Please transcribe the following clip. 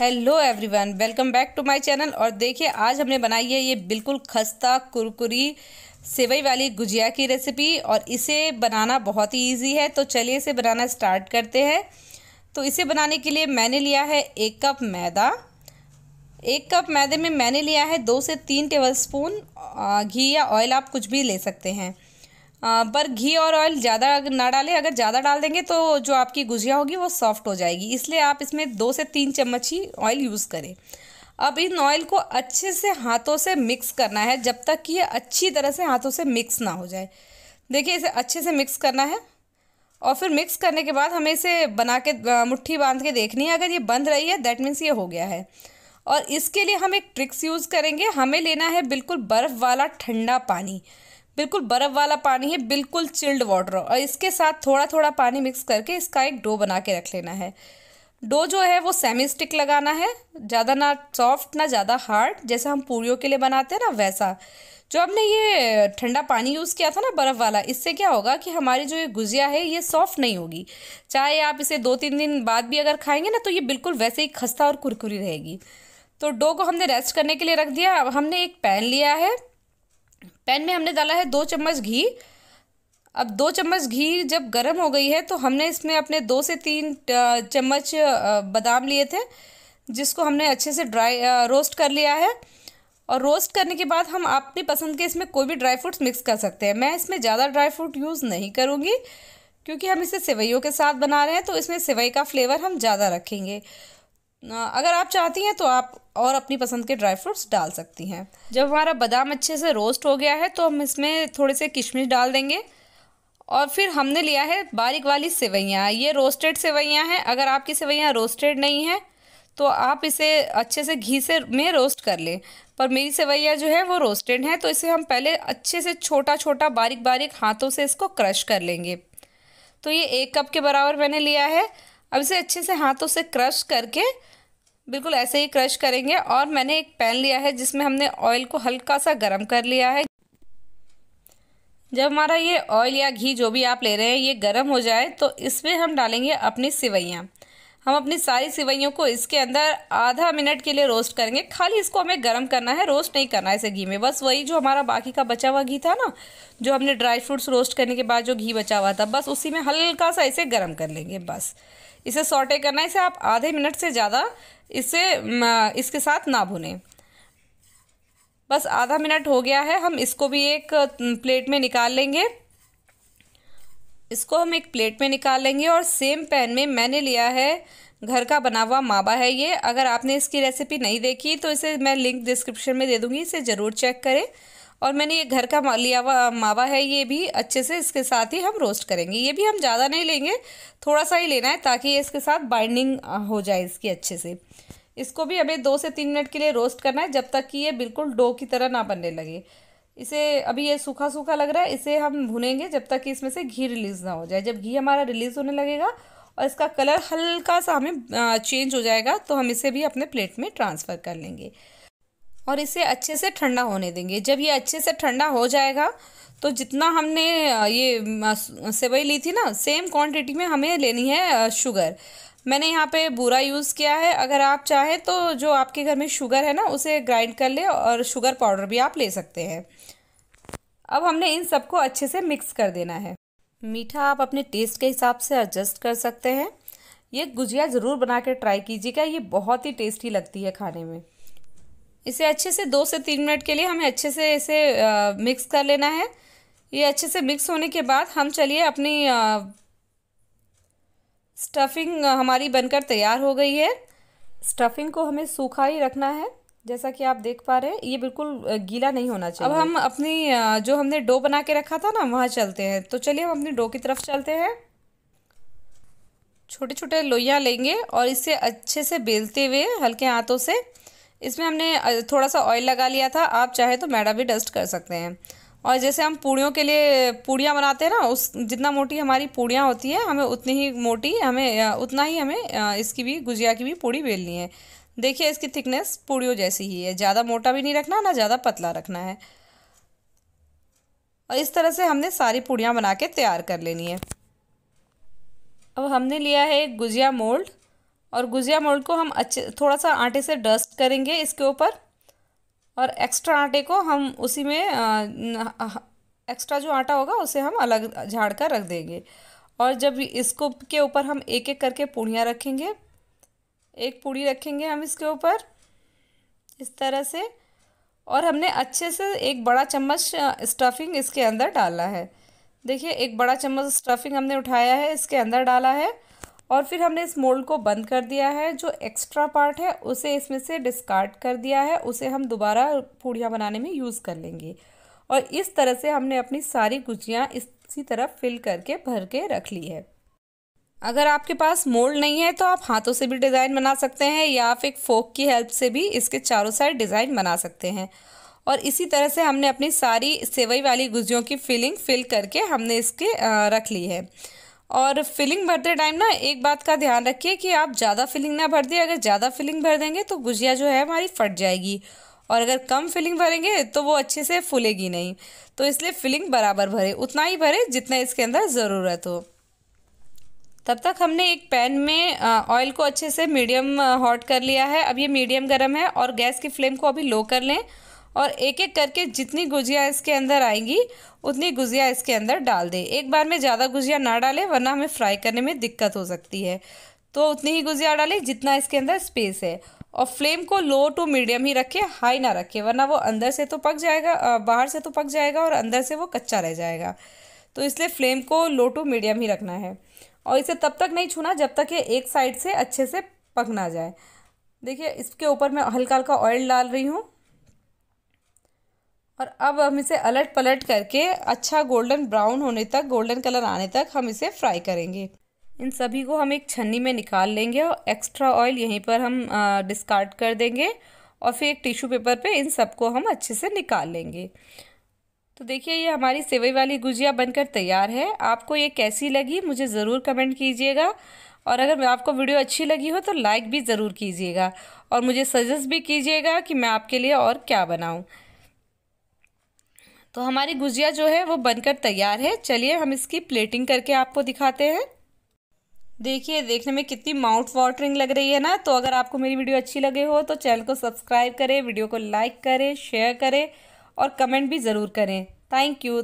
hello everyone welcome back to my channel और देखिए आज हमने बनाई है ये बिल्कुल खस्ता कुरकुरी सेवई वाली गुजिया की रेसिपी और इसे बनाना बहुत ही इजी है तो चलिए इसे बनाना स्टार्ट करते हैं तो इसे बनाने के लिए मैंने लिया है एक कप मैदा एक कप मैदे में मैंने लिया है दो से तीन टेबल स्पून घी या ऑयल आप कुछ भी ले सकते हैं पर घी और ऑयल ज़्यादा ना डालें अगर ज़्यादा डाल देंगे तो जो आपकी गुजिया होगी वो सॉफ्ट हो जाएगी इसलिए आप इसमें दो से तीन चम्मच ही ऑयल यूज़ करें अब इन ऑयल को अच्छे से हाथों से मिक्स करना है जब तक कि ये अच्छी तरह से हाथों से मिक्स ना हो जाए देखिए इसे अच्छे से मिक्स करना है और फिर मिक्स करने के बाद हमें इसे बना के मुट्ठी बांध के देखनी है अगर ये बंद रही है दैट मीन्स ये हो गया है और इसके लिए हम एक ट्रिक्स यूज़ करेंगे हमें लेना है बिल्कुल बर्फ़ वाला ठंडा पानी बिल्कुल बर्फ़ वाला पानी है बिल्कुल चिल्ड वाटर और इसके साथ थोड़ा थोड़ा पानी मिक्स करके इसका एक डो बना के रख लेना है डो जो है वो सेमी स्टिक लगाना है ज़्यादा ना सॉफ्ट ना ज़्यादा हार्ड जैसे हम पूरियों के लिए बनाते हैं ना वैसा जो हमने ये ठंडा पानी यूज़ किया था ना बर्फ़ वाला इससे क्या होगा कि हमारी जो ये गुजिया है ये सॉफ्ट नहीं होगी चाहे आप इसे दो तीन दिन बाद भी अगर खाएंगे ना तो ये बिल्कुल वैसे ही खस्ता और कुरकुरी रहेगी तो डो को हमने रेस्ट करने के लिए रख दिया अब हमने एक पैन लिया है पैन में हमने डाला है दो चम्मच घी अब दो चम्मच घी जब गर्म हो गई है तो हमने इसमें अपने दो से तीन चम्मच बादाम लिए थे जिसको हमने अच्छे से ड्राई रोस्ट कर लिया है और रोस्ट करने के बाद हम अपनी पसंद के इसमें कोई भी ड्राई फ्रूट्स मिक्स कर सकते हैं मैं इसमें ज़्यादा ड्राई फ्रूट यूज़ नहीं करूँगी क्योंकि हम इसे सेवैयों के साथ बना रहे हैं तो इसमें सेवई का फ्लेवर हम ज़्यादा रखेंगे अगर आप चाहती हैं तो आप और अपनी पसंद के ड्राई फ्रूट्स डाल सकती हैं जब हमारा बादाम अच्छे से रोस्ट हो गया है तो हम इसमें थोड़े से किशमिश डाल देंगे और फिर हमने लिया है बारीक वाली सेवैयाँ ये रोस्टेड सेवैयाँ हैं अगर आपकी सेवैयाँ रोस्टेड नहीं हैं तो आप इसे अच्छे से घी से में रोस्ट कर लें पर मेरी सेवैया जो है वो रोस्टेड है तो इसे हम पहले अच्छे से छोटा छोटा बारीक बारीक हाथों से इसको क्रश कर लेंगे तो ये एक कप के बराबर मैंने लिया है अब इसे अच्छे से हाथों से क्रश करके बिल्कुल ऐसे ही क्रश करेंगे और मैंने एक पैन लिया है जिसमें हमने ऑयल को हल्का सा गर्म कर लिया है जब हमारा ये ऑयल या घी जो भी आप ले रहे हैं ये गर्म हो जाए तो इसमें हम डालेंगे अपनी सिवैयाँ हम अपनी सारी सिवैयों को इसके अंदर आधा मिनट के लिए रोस्ट करेंगे खाली इसको हमें गर्म करना है रोस्ट नहीं करना है इसे घी में बस वही जो हमारा बाकी का बचा हुआ घी था ना जो हमने ड्राई फ्रूट्स रोस्ट करने के बाद जो घी बचा हुआ था बस उसी में हल्का सा इसे गर्म कर लेंगे बस इसे सॉटे करना है इसे आप आधे मिनट से ज़्यादा इसे इसके साथ ना भुने बस आधा मिनट हो गया है हम इसको भी एक प्लेट में निकाल लेंगे इसको हम एक प्लेट में निकाल लेंगे और सेम पैन में मैंने लिया है घर का बना हुआ मावा है ये अगर आपने इसकी रेसिपी नहीं देखी तो इसे मैं लिंक डिस्क्रिप्शन में दे दूँगी इसे ज़रूर चेक करें और मैंने ये घर का लिया हुआ मावा है ये भी अच्छे से इसके साथ ही हम रोस्ट करेंगे ये भी हम ज़्यादा नहीं लेंगे थोड़ा सा ही लेना है ताकि इसके साथ बाइंडिंग हो जाए इसकी अच्छे से इसको भी हमें दो से तीन मिनट के लिए रोस्ट करना है जब तक कि ये बिल्कुल डो की तरह ना बनने लगे इसे अभी ये सूखा सूखा लग रहा है इसे हम भुनेंगे जब तक कि इसमें से घी रिलीज़ ना हो जाए जब घी हमारा रिलीज़ होने लगेगा और इसका कलर हल्का सा हमें चेंज हो जाएगा तो हम इसे भी अपने प्लेट में ट्रांसफ़र कर लेंगे और इसे अच्छे से ठंडा होने देंगे जब ये अच्छे से ठंडा हो जाएगा तो जितना हमने ये सेवई ली थी ना सेम क्वांटिटी में हमें लेनी है शुगर मैंने यहाँ पे बूरा यूज़ किया है अगर आप चाहें तो जो आपके घर में शुगर है ना उसे ग्राइंड कर ले और शुगर पाउडर भी आप ले सकते हैं अब हमने इन सबको अच्छे से मिक्स कर देना है मीठा आप अपने टेस्ट के हिसाब से एडजस्ट कर सकते हैं ये गुजिया ज़रूर बना कर ट्राई कीजिएगा ये बहुत ही टेस्टी लगती है खाने में इसे अच्छे से दो से तीन मिनट के लिए हमें अच्छे से इसे आ, मिक्स कर लेना है ये अच्छे से मिक्स होने के बाद हम चलिए अपनी आ, स्टफिंग हमारी बनकर तैयार हो गई है स्टफिंग को हमें सूखा ही रखना है जैसा कि आप देख पा रहे हैं ये बिल्कुल गीला नहीं होना चाहिए अब हम अपनी जो हमने डो बना के रखा था ना वहाँ चलते हैं तो चलिए हम अपनी डो की तरफ चलते हैं छोटे छोटे लोइयाँ लेंगे और इसे अच्छे से बेलते हुए हल्के हाथों से इसमें हमने थोड़ा सा ऑयल लगा लिया था आप चाहे तो मैडा भी डस्ट कर सकते हैं और जैसे हम पूड़ियों के लिए पूड़ियाँ बनाते हैं ना उस जितना मोटी हमारी पूड़ियाँ होती है हमें उतनी ही मोटी हमें उतना ही हमें इसकी भी गुजिया की भी पूड़ी बेलनी है देखिए इसकी थिकनेस पूड़ियों जैसी ही है ज़्यादा मोटा भी नहीं रखना ना ज़्यादा पतला रखना है और इस तरह से हमने सारी पूड़ियाँ बना के तैयार कर लेनी है अब हमने लिया है गुजिया मोल्ड और गुजिया मोल्ड को हम अच्छे थोड़ा सा आटे से डस्ट करेंगे इसके ऊपर और एक्स्ट्रा आटे को हम उसी में एक्स्ट्रा जो आटा होगा उसे हम अलग झाड़ कर रख देंगे और जब इसको के ऊपर हम एक एक करके पूड़ियाँ रखेंगे एक पूड़ी रखेंगे हम इसके ऊपर इस तरह से और हमने अच्छे से एक बड़ा चम्मच स्टफिंग इसके अंदर डाला है देखिए एक बड़ा चम्मच स्टफिंग हमने उठाया है इसके अंदर डाला है और फिर हमने इस मोल्ड को बंद कर दिया है जो एक्स्ट्रा पार्ट है उसे इसमें से डिस्कार्ड कर दिया है उसे हम दोबारा पूड़ियाँ बनाने में यूज़ कर लेंगे और इस तरह से हमने अपनी सारी गुजियाँ इसी तरह फिल करके भर के रख ली है अगर आपके पास मोल्ड नहीं है तो आप हाथों से भी डिज़ाइन बना सकते हैं या आप एक फोक की हेल्प से भी इसके चारों साइड डिज़ाइन बना सकते हैं और इसी तरह से हमने अपनी सारी सेवई वाली गुजियों की फिलिंग फिल करके हमने इसके रख ली है और फिलिंग भरते टाइम ना एक बात का ध्यान रखिए कि आप ज़्यादा फिलिंग ना भर दें अगर ज़्यादा फिलिंग भर देंगे तो गुजिया जो है हमारी फट जाएगी और अगर कम फिलिंग भरेंगे तो वो अच्छे से फूलेगी नहीं तो इसलिए फिलिंग बराबर भरे उतना ही भरे जितना इसके अंदर ज़रूरत हो तब तक हमने एक पैन में ऑयल को अच्छे से मीडियम हॉट कर लिया है अब ये मीडियम गर्म है और गैस की फ्लेम को अभी लो कर लें और एक एक करके जितनी गुजिया इसके अंदर आएंगी उतनी गुजिया इसके अंदर डाल दें एक बार में ज़्यादा गुजिया ना डालें वरना हमें फ्राई करने में दिक्कत हो सकती है तो उतनी ही गुजिया डालें जितना इसके अंदर स्पेस है और फ्लेम को लो टू मीडियम ही रखें हाई ना रखें वरना वो अंदर से तो पक जाएगा बाहर से तो पक जाएगा और अंदर से वो कच्चा रह जाएगा तो इसलिए फ्लेम को लो टू मीडियम ही रखना है और इसे तब तक नहीं छूना जब तक ये एक साइड से अच्छे से पक ना जाए देखिए इसके ऊपर मैं हल्का हल्का ऑयल डाल रही हूँ और अब हम इसे अलट पलट करके अच्छा गोल्डन ब्राउन होने तक गोल्डन कलर आने तक हम इसे फ्राई करेंगे इन सभी को हम एक छन्नी में निकाल लेंगे और एक्स्ट्रा ऑयल यहीं पर हम डिस्कार्ड कर देंगे और फिर एक टिश्यू पेपर पे इन सबको हम अच्छे से निकाल लेंगे तो देखिए ये हमारी सेवई वाली गुजिया बनकर तैयार है आपको ये कैसी लगी मुझे ज़रूर कमेंट कीजिएगा और अगर आपको वीडियो अच्छी लगी हो तो लाइक भी ज़रूर कीजिएगा और मुझे सजेस्ट भी कीजिएगा कि मैं आपके लिए और क्या बनाऊँ तो हमारी गुजिया जो है वो बनकर तैयार है चलिए हम इसकी प्लेटिंग करके आपको दिखाते हैं देखिए देखने में कितनी माउथ वाटरिंग लग रही है ना तो अगर आपको मेरी वीडियो अच्छी लगे हो तो चैनल को सब्सक्राइब करें वीडियो को लाइक करें शेयर करें और कमेंट भी ज़रूर करें थैंक यू